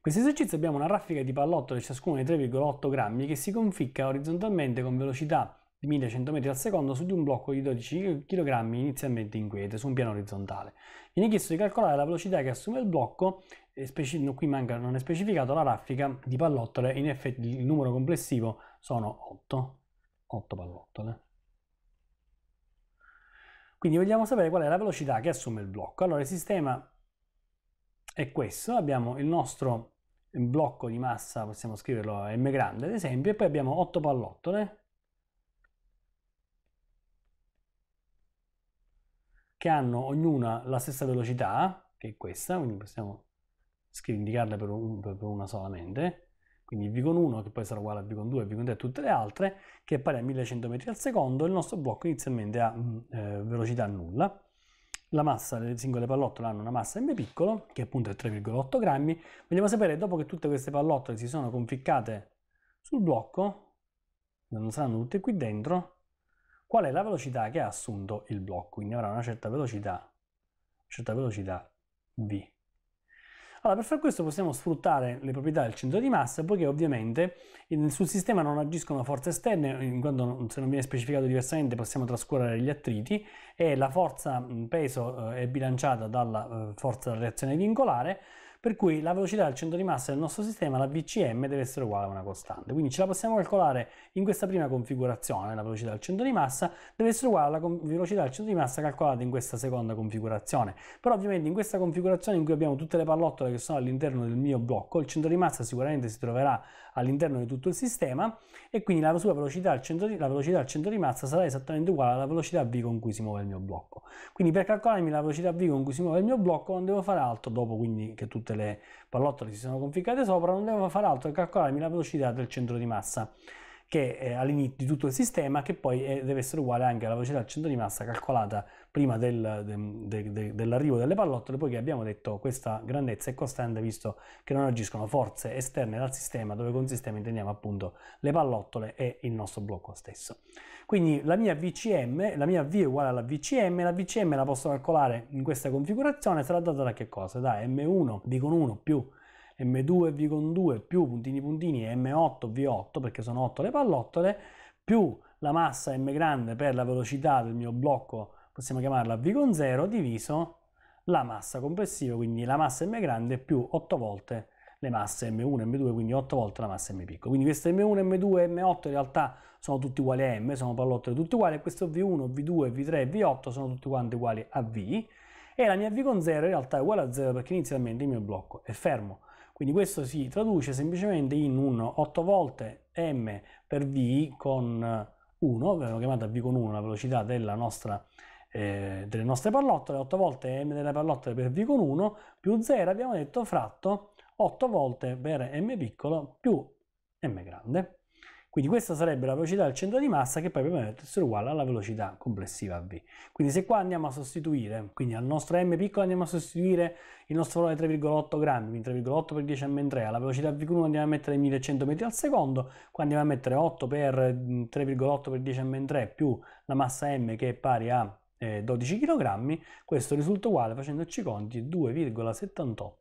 Questo esercizio abbiamo una raffica di pallottole ciascuna di 3,8 grammi che si conficca orizzontalmente con velocità di 1100 metri al secondo su di un blocco di 12 kg inizialmente inquiete su un piano orizzontale. Viene chiesto di calcolare la velocità che assume il blocco, eh, qui manca, non è specificato la raffica di pallottole, in effetti il numero complessivo sono 8, 8 pallottole. Quindi vogliamo sapere qual è la velocità che assume il blocco. Allora il sistema è questo, abbiamo il nostro un blocco di massa, possiamo scriverlo m grande ad esempio, e poi abbiamo 8 pallottole che hanno ognuna la stessa velocità, che è questa, quindi possiamo indicarle per, un, per una solamente, quindi V con 1 che poi sarà uguale a V con 2, V con 3 e tutte le altre, che è pari a 1100 metri al secondo, il nostro blocco inizialmente ha mm, eh, velocità nulla la massa delle singole pallottole hanno una massa m piccolo, che appunto è 3,8 grammi. Vogliamo sapere, dopo che tutte queste pallottole si sono conficcate sul blocco, non saranno tutte qui dentro, qual è la velocità che ha assunto il blocco. Quindi avrà una certa velocità, una certa velocità v. Allora, per far questo possiamo sfruttare le proprietà del centro di massa, poiché ovviamente sul sistema non agiscono forze esterne, in quanto se non viene specificato diversamente possiamo trascurare gli attriti e la forza peso eh, è bilanciata dalla eh, forza reazione vincolare, per cui la velocità del centro di massa del nostro sistema, la VCM, deve essere uguale a una costante. Quindi ce la possiamo calcolare in questa prima configurazione, la velocità del centro di massa deve essere uguale alla velocità del centro di massa calcolata in questa seconda configurazione. Però ovviamente in questa configurazione in cui abbiamo tutte le pallottole che sono all'interno del mio blocco, il centro di massa sicuramente si troverà all'interno di tutto il sistema e quindi la sua velocità al centro di, la velocità al centro di massa sarà esattamente uguale alla velocità v con cui si muove il mio blocco. Quindi per calcolarmi la velocità v con cui si muove il mio blocco non devo fare altro, dopo quindi che tutte le pallottole si sono conficcate sopra, non devo fare altro che calcolarmi la velocità del centro di massa che è all'inizio di tutto il sistema, che poi è, eh, deve essere uguale anche alla velocità del centro di massa calcolata prima del, de, de, dell'arrivo delle pallottole, poiché abbiamo detto questa grandezza è costante visto che non agiscono forze esterne dal sistema, dove con sistema intendiamo appunto le pallottole e il nostro blocco stesso. Quindi la mia VCM, la mia V è uguale alla VCM, la VCM la posso calcolare in questa configurazione, sarà data da che cosa? Da M1 V con 1 più M2 V con 2 più puntini puntini M8 V8 perché sono 8 le pallottole più la massa M grande per la velocità del mio blocco possiamo chiamarla V con 0 diviso la massa complessiva quindi la massa M grande più 8 volte le masse M1 e M2, quindi 8 volte la massa M piccola. Quindi queste M1, M2 e M8 in realtà sono tutti uguali a M, sono pallottole tutte uguali, e questo V1, V2, V3 e V8 sono tutti quanti uguali a V, e la mia V con 0 in realtà è uguale a 0 perché inizialmente il mio blocco è fermo. Quindi questo si traduce semplicemente in un 8 volte m per v con 1, abbiamo chiamato v con 1 la velocità della nostra, eh, delle nostre pallottole, 8 volte m delle pallottole per v con 1 più 0 abbiamo detto fratto 8 volte per m piccolo più m grande. Quindi questa sarebbe la velocità del centro di massa che poi abbiamo detto essere uguale alla velocità complessiva v. Quindi se qua andiamo a sostituire, quindi al nostro m piccolo andiamo a sostituire il nostro valore 3,8 grammi, quindi 3,8 per 10 m3, alla velocità v1 andiamo a mettere 1100 metri al secondo, qua andiamo a mettere 8 per 3,8 mm, per 10 m3 più la massa m che è pari a 12 eh, kg, questo risulta uguale facendoci conti 2,78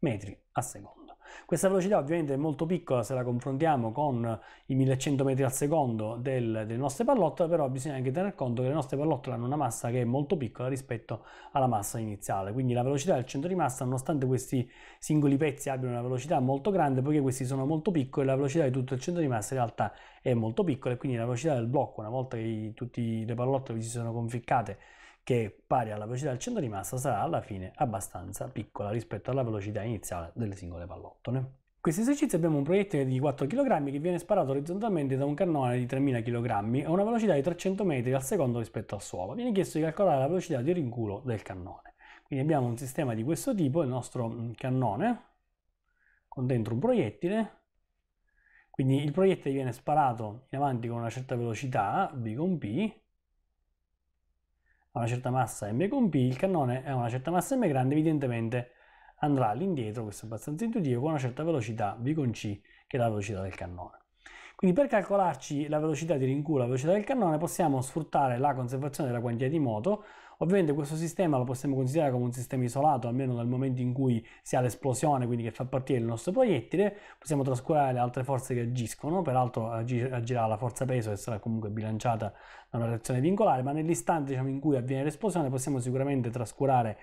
metri al secondo. Questa velocità ovviamente è molto piccola se la confrontiamo con i 1100 metri al secondo del, delle nostre pallottole, però bisogna anche tener conto che le nostre pallottole hanno una massa che è molto piccola rispetto alla massa iniziale, quindi la velocità del centro di massa, nonostante questi singoli pezzi abbiano una velocità molto grande, poiché questi sono molto piccoli, la velocità di tutto il centro di massa in realtà è molto piccola e quindi la velocità del blocco, una volta che tutte le pallottole si sono conficcate che è pari alla velocità del centro di massa sarà alla fine abbastanza piccola rispetto alla velocità iniziale delle singole pallottole. In questo esercizio abbiamo un proiettile di 4 kg che viene sparato orizzontalmente da un cannone di 3000 kg a una velocità di 300 metri al secondo rispetto al suolo. Viene chiesto di calcolare la velocità di rinculo del cannone. Quindi abbiamo un sistema di questo tipo, il nostro mm, cannone, con dentro un proiettile. Quindi il proiettile viene sparato in avanti con una certa velocità, B con P, a una certa massa m con p, il cannone a una certa massa m grande evidentemente andrà all'indietro, questo è abbastanza intuitivo, con una certa velocità v con c, che è la velocità del cannone. Quindi per calcolarci la velocità di rinculo, la velocità del cannone, possiamo sfruttare la conservazione della quantità di moto Ovviamente questo sistema lo possiamo considerare come un sistema isolato, almeno dal momento in cui si ha l'esplosione, quindi che fa partire il nostro proiettile, possiamo trascurare le altre forze che agiscono, peraltro agirà la forza peso che sarà comunque bilanciata da una reazione vincolare, ma nell'istante diciamo, in cui avviene l'esplosione possiamo sicuramente trascurare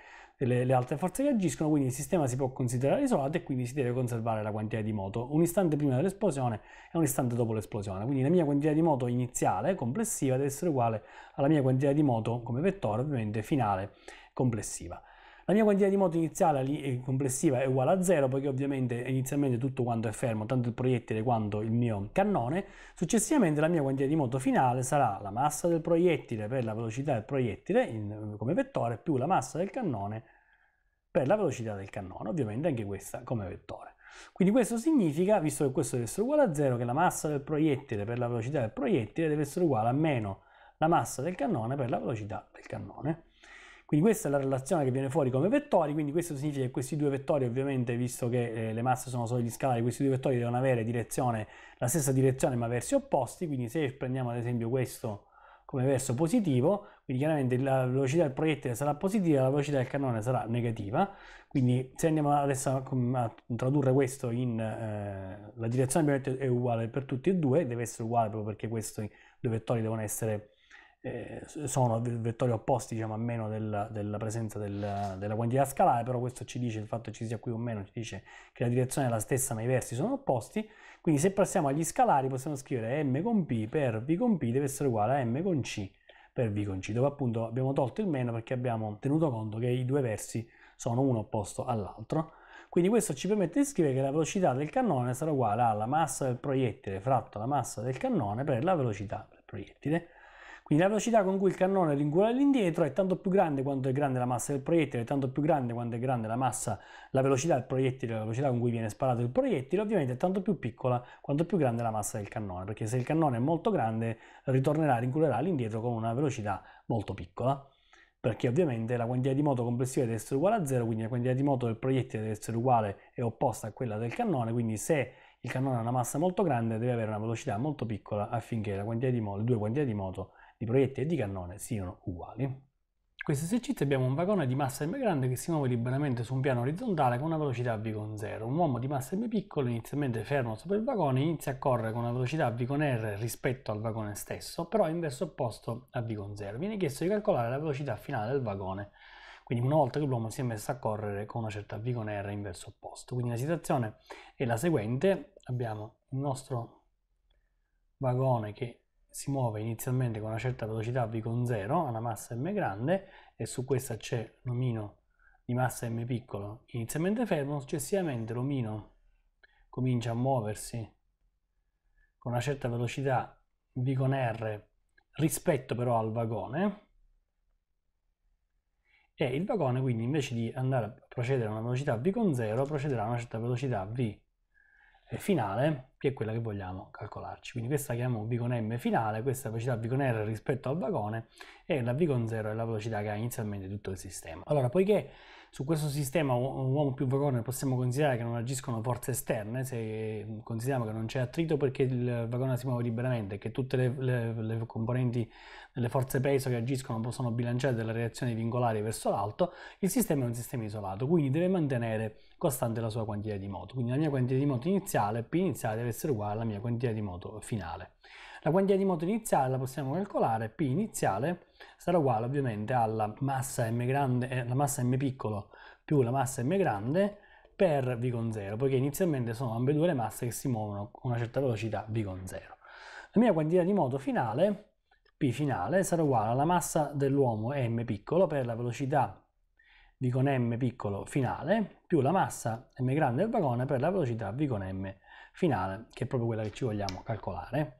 le, le, altre forze che agiscono, quindi il sistema si può considerare isolato e quindi si deve conservare la quantità di moto un istante prima dell'esplosione e un istante dopo l'esplosione. Quindi la mia quantità di moto iniziale, complessiva, deve essere uguale alla mia quantità di moto come vettore, ovviamente, finale, complessiva. La mia quantità di moto iniziale eh, complessiva è uguale a zero, poiché ovviamente inizialmente tutto quanto è fermo, tanto il proiettile quanto il mio cannone. Successivamente la mia quantità di moto finale sarà la massa del proiettile per la velocità del proiettile in, eh, come vettore più la massa del cannone per la velocità del cannone, ovviamente anche questa come vettore. Quindi questo significa, visto che questo deve essere uguale a zero, che la massa del proiettile per la velocità del proiettile deve essere uguale a meno la massa del cannone per la velocità del cannone. Quindi questa è la relazione che viene fuori come vettori, quindi questo significa che questi due vettori ovviamente, visto che eh, le masse sono solidi scalari, questi due vettori devono avere direzione, la stessa direzione ma versi opposti, quindi se prendiamo ad esempio questo come verso positivo, quindi chiaramente la velocità del proiettile sarà positiva, e la velocità del cannone sarà negativa, quindi se andiamo adesso a, a tradurre questo in eh, la direzione proiettile è uguale per tutti e due, deve essere uguale proprio perché questi due vettori devono essere eh, sono vettori opposti diciamo, a meno del, della presenza del, della quantità scalare, però questo ci dice il fatto che ci sia qui o meno, ci dice che la direzione è la stessa ma i versi sono opposti, quindi se passiamo agli scalari possiamo scrivere m con p per v con p deve essere uguale a m con c per v con c, dove appunto abbiamo tolto il meno perché abbiamo tenuto conto che i due versi sono uno opposto all'altro. Quindi questo ci permette di scrivere che la velocità del cannone sarà uguale alla massa del proiettile fratto la massa del cannone per la velocità del proiettile. Quindi la velocità con cui il cannone ringola all'indietro è tanto più grande quanto è grande la massa del proiettile, è tanto più grande quanto è grande la massa, la velocità del proiettile, la velocità con cui viene sparato il proiettile, ovviamente è tanto più piccola quanto più grande la massa del cannone, perché se il cannone è molto grande ritornerà, rinculerà all'indietro con una velocità molto piccola perché ovviamente la quantità di moto complessiva deve essere uguale a zero, quindi la quantità di moto del proiettile deve essere uguale e opposta a quella del cannone, quindi se il cannone ha una massa molto grande deve avere una velocità molto piccola affinché la di moto, le due quantità di moto di proiettile e di cannone siano uguali. Questo esercizio abbiamo un vagone di massa m grande che si muove liberamente su un piano orizzontale con una velocità v con 0. Un uomo di massa m piccolo, inizialmente fermo sopra il vagone, inizia a correre con una velocità v con r rispetto al vagone stesso, però in verso opposto a v con 0. Viene chiesto di calcolare la velocità finale del vagone, quindi una volta che l'uomo si è messo a correre con una certa v con r in verso opposto. Quindi la situazione è la seguente, abbiamo il nostro vagone che si muove inizialmente con una certa velocità V con 0, ha una massa m grande e su questa c'è l'omino di massa m piccolo inizialmente fermo, successivamente l'omino comincia a muoversi con una certa velocità V con R rispetto però al vagone e il vagone quindi invece di andare a procedere a una velocità V con 0 procederà a una certa velocità V finale che è quella che vogliamo calcolarci. Quindi questa la chiamiamo con M finale, questa è la velocità V con R rispetto al vagone e la V con 0 è la velocità che ha inizialmente tutto il sistema. Allora, poiché su questo sistema un uomo più vagone possiamo considerare che non agiscono forze esterne, se consideriamo che non c'è attrito perché il vagone si muove liberamente e che tutte le, le, le componenti delle forze peso che agiscono possono bilanciare delle reazioni vincolari verso l'alto, il sistema è un sistema isolato, quindi deve mantenere costante la sua quantità di moto. Quindi la mia quantità di moto iniziale, P iniziale, deve essere uguale alla mia quantità di moto finale. La quantità di moto iniziale la possiamo calcolare, P iniziale sarà uguale ovviamente alla massa M grande, eh, la massa M piccolo più la massa M grande per V con 0, poiché inizialmente sono ambedue le masse che si muovono con una certa velocità V con 0. La mia quantità di moto finale, P finale, sarà uguale alla massa dell'uomo M piccolo per la velocità V con M piccolo finale, più la massa M grande del vagone per la velocità V con M finale, che è proprio quella che ci vogliamo calcolare.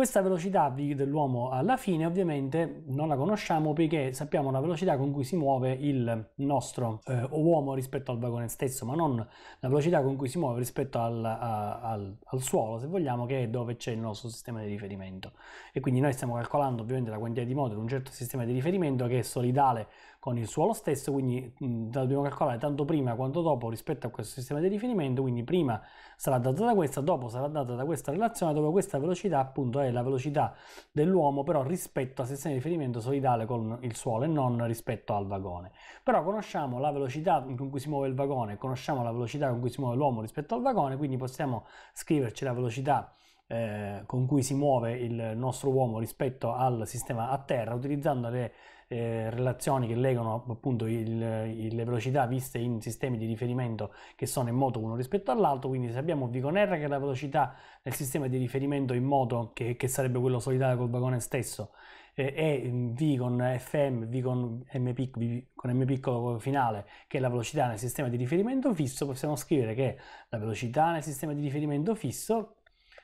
Questa velocità v dell'uomo alla fine ovviamente non la conosciamo perché sappiamo la velocità con cui si muove il nostro eh, uomo rispetto al vagone stesso, ma non la velocità con cui si muove rispetto al, a, al, al suolo, se vogliamo, che è dove c'è il nostro sistema di riferimento. E quindi noi stiamo calcolando ovviamente la quantità di moto in un certo sistema di riferimento che è solidale con il suolo stesso, quindi mh, dobbiamo calcolare tanto prima quanto dopo rispetto a questo sistema di riferimento, quindi prima sarà data da questa, dopo sarà data da questa relazione, dove questa velocità appunto è la velocità dell'uomo però rispetto al sistema di riferimento solidale con il suolo e non rispetto al vagone. Però conosciamo la velocità con cui si muove il vagone, conosciamo la velocità con cui si muove l'uomo rispetto al vagone, quindi possiamo scriverci la velocità eh, con cui si muove il nostro uomo rispetto al sistema a terra utilizzando le eh, relazioni che legano appunto il, il, le velocità viste in sistemi di riferimento che sono in moto uno rispetto all'altro, quindi se abbiamo V con R che è la velocità nel sistema di riferimento in moto, che, che sarebbe quello solitario col vagone stesso, e eh, mm, V con FM, V con M, pic, v con M piccolo finale, che è la velocità nel sistema di riferimento fisso, possiamo scrivere che la velocità nel sistema di riferimento fisso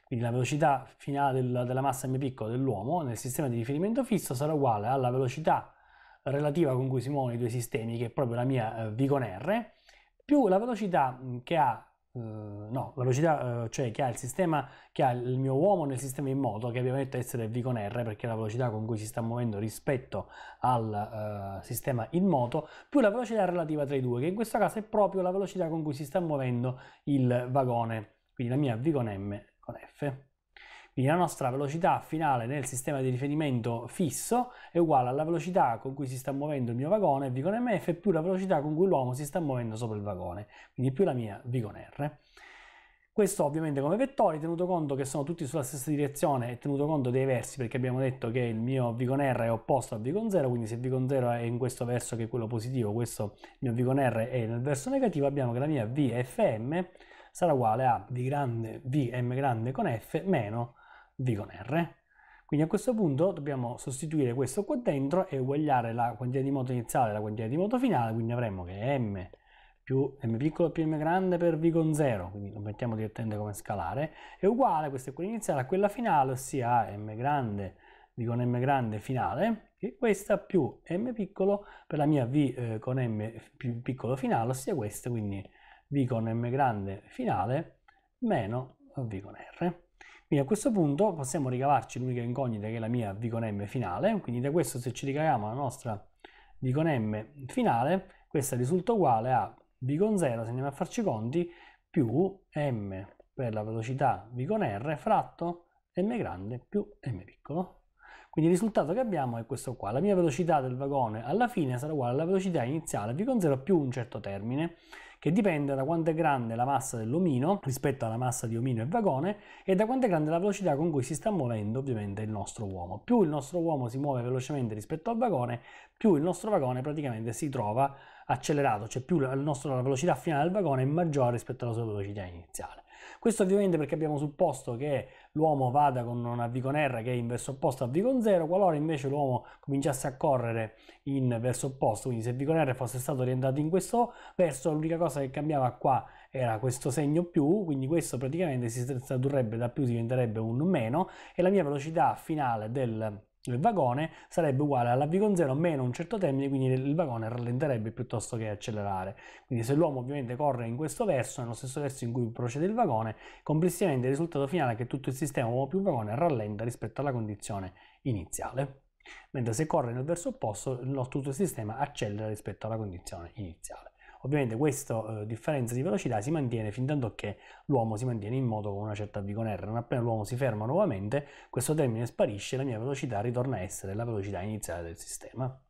quindi la velocità finale della massa m piccolo dell'uomo nel sistema di riferimento fisso sarà uguale alla velocità relativa con cui si muovono i due sistemi, che è proprio la mia eh, Vicon R, più la velocità mm, che ha eh, no, la velocità, eh, cioè che ha il sistema, che ha il mio uomo nel sistema in moto, che abbiamo detto essere V con R, perché è la velocità con cui si sta muovendo rispetto al uh, sistema in moto, più la velocità relativa tra i due, che in questo caso è proprio la velocità con cui si sta muovendo il vagone, quindi la mia V con M con F. Quindi la nostra velocità finale nel sistema di riferimento fisso è uguale alla velocità con cui si sta muovendo il mio vagone, V con MF, più la velocità con cui l'uomo si sta muovendo sopra il vagone, quindi più la mia V con R. Questo ovviamente come vettori, tenuto conto che sono tutti sulla stessa direzione e tenuto conto dei versi, perché abbiamo detto che il mio V con R è opposto a V con 0, quindi se V con 0 è in questo verso che è quello positivo, questo mio V con R è nel verso negativo, abbiamo che la mia VFM sarà uguale a V grande, VM grande con F meno v con r. Quindi a questo punto dobbiamo sostituire questo qua dentro e uguagliare la quantità di moto iniziale alla quantità di moto finale, quindi avremo che m più m piccolo più m grande per v con 0, quindi lo mettiamo direttamente come scalare, è uguale, questa è quella iniziale, a quella finale, ossia m grande v con m grande finale, che questa più m piccolo per la mia v eh, con m più piccolo finale, ossia questa, quindi v con m grande finale meno v con r. Quindi a questo punto possiamo ricavarci l'unica incognita che è la mia V con M finale, quindi da questo se ci ricaviamo la nostra V con M finale, questa risulta uguale a V con 0, se andiamo a farci i conti, più M per la velocità V con R fratto M grande più M piccolo. Quindi il risultato che abbiamo è questo qua. La mia velocità del vagone alla fine sarà uguale alla velocità iniziale vi con 0 più un certo termine, che dipende da quanto è grande la massa dell'omino rispetto alla massa di omino e vagone e da quanto è grande la velocità con cui si sta muovendo ovviamente il nostro uomo. Più il nostro uomo si muove velocemente rispetto al vagone, più il nostro vagone praticamente si trova accelerato, cioè più la, nostra, la velocità finale del vagone è maggiore rispetto alla sua velocità iniziale. Questo ovviamente perché abbiamo supposto che l'uomo vada con una V con R che è in verso opposto a V con 0, qualora invece l'uomo cominciasse a correre in verso opposto, quindi se V con R fosse stato orientato in questo verso, l'unica cosa che cambiava qua era questo segno più, quindi questo praticamente si tradurrebbe da più diventerebbe un meno e la mia velocità finale del il vagone sarebbe uguale alla V0 con meno un certo termine, quindi il vagone rallenterebbe piuttosto che accelerare. Quindi se l'uomo ovviamente corre in questo verso, nello stesso verso in cui procede il vagone, complessivamente il risultato finale è che tutto il sistema uomo più vagone rallenta rispetto alla condizione iniziale. Mentre se corre nel verso opposto, tutto il sistema accelera rispetto alla condizione iniziale. Ovviamente questa eh, differenza di velocità si mantiene fin tanto che l'uomo si mantiene in moto con una certa v con r. Non appena l'uomo si ferma nuovamente, questo termine sparisce e la mia velocità ritorna a essere la velocità iniziale del sistema.